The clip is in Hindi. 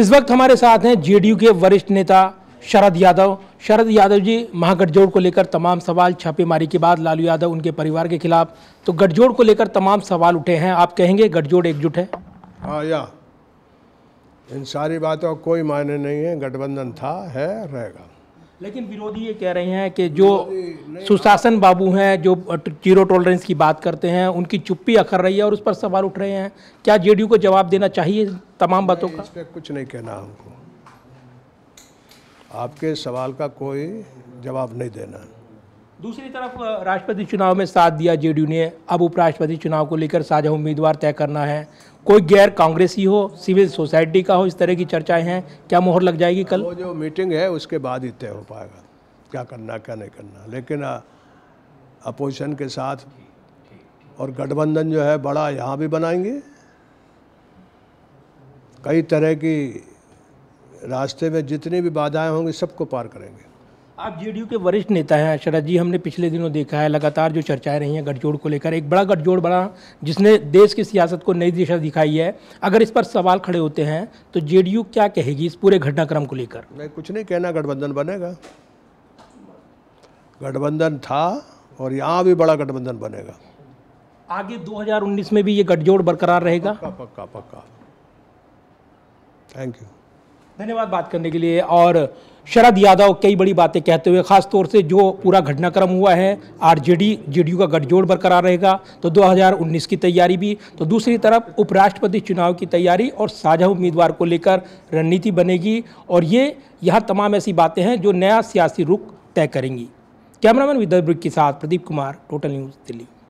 इस वक्त हमारे साथ हैं जेडीयू के वरिष्ठ नेता शरद यादव शरद यादव जी महागठजोड़ को लेकर तमाम सवाल छापेमारी के बाद लालू यादव उनके परिवार के खिलाफ तो गठजोड़ को लेकर तमाम सवाल उठे हैं आप कहेंगे गठजोड़ एकजुट है हाँ या इन सारी बातों का कोई मायने नहीं है गठबंधन था है रहेगा लेकिन विरोधी ये कह रहे हैं कि जो हाँ। सुशासन बाबू हैं जो जीरो टॉलरेंस की बात करते हैं उनकी चुप्पी अखर रही है और उस पर सवाल उठ रहे हैं क्या जेडीयू को जवाब देना चाहिए तमाम बातों का इस कुछ नहीं कहना हमको आपके सवाल का कोई जवाब नहीं देना दूसरी तरफ राष्ट्रपति चुनाव में साथ दिया जेडीयू ने अब उपराष्ट्रपति चुनाव को लेकर साझा उम्मीदवार तय करना है कोई गैर कांग्रेसी हो सिविल सोसाइटी का हो इस तरह की चर्चाएं हैं क्या मोहर लग जाएगी कल वो जो मीटिंग है उसके बाद ही तय हो पाएगा क्या करना क्या नहीं करना लेकिन अपोजिशन के साथ और गठबंधन जो है बड़ा यहाँ भी बनाएंगे कई तरह की रास्ते में जितनी भी बाधाएं होंगी सबको पार करेंगे आप जेडीयू के वरिष्ठ नेता हैं शरद जी हमने पिछले दिनों देखा है लगातार जो चर्चाएं रही हैं गठजोड़ को लेकर एक बड़ा गठजोड़ बड़ा जिसने देश की सियासत को नई दिशा दिखाई है अगर इस पर सवाल खड़े होते हैं तो जेडीयू क्या कहेगी इस पूरे घटनाक्रम को लेकर नहीं कुछ नहीं कहना गठबंधन बनेगा गठबंधन था और यहाँ भी बड़ा गठबंधन बनेगा आगे 2019 में भी ये गठजोड़ बरकरार रहेगा पक्का पक्का पक्का थैंक यू धन्यवाद बात करने के लिए और शरद यादव कई बड़ी बातें कहते हुए खास तौर से जो पूरा घटनाक्रम हुआ है आरजेडी जेडीयू का गठजोड़ बरकरार रहेगा तो 2019 की तैयारी भी तो दूसरी तरफ उपराष्ट्रपति चुनाव की तैयारी और साझा उम्मीदवार को लेकर रणनीति बनेगी और ये यहाँ तमाम ऐसी बातें हैं जो नया सियासी रुख तय करेंगी कैमरामैन विदर्भ के साथ प्रदीप कुमार टोटल न्यूज़ दिल्ली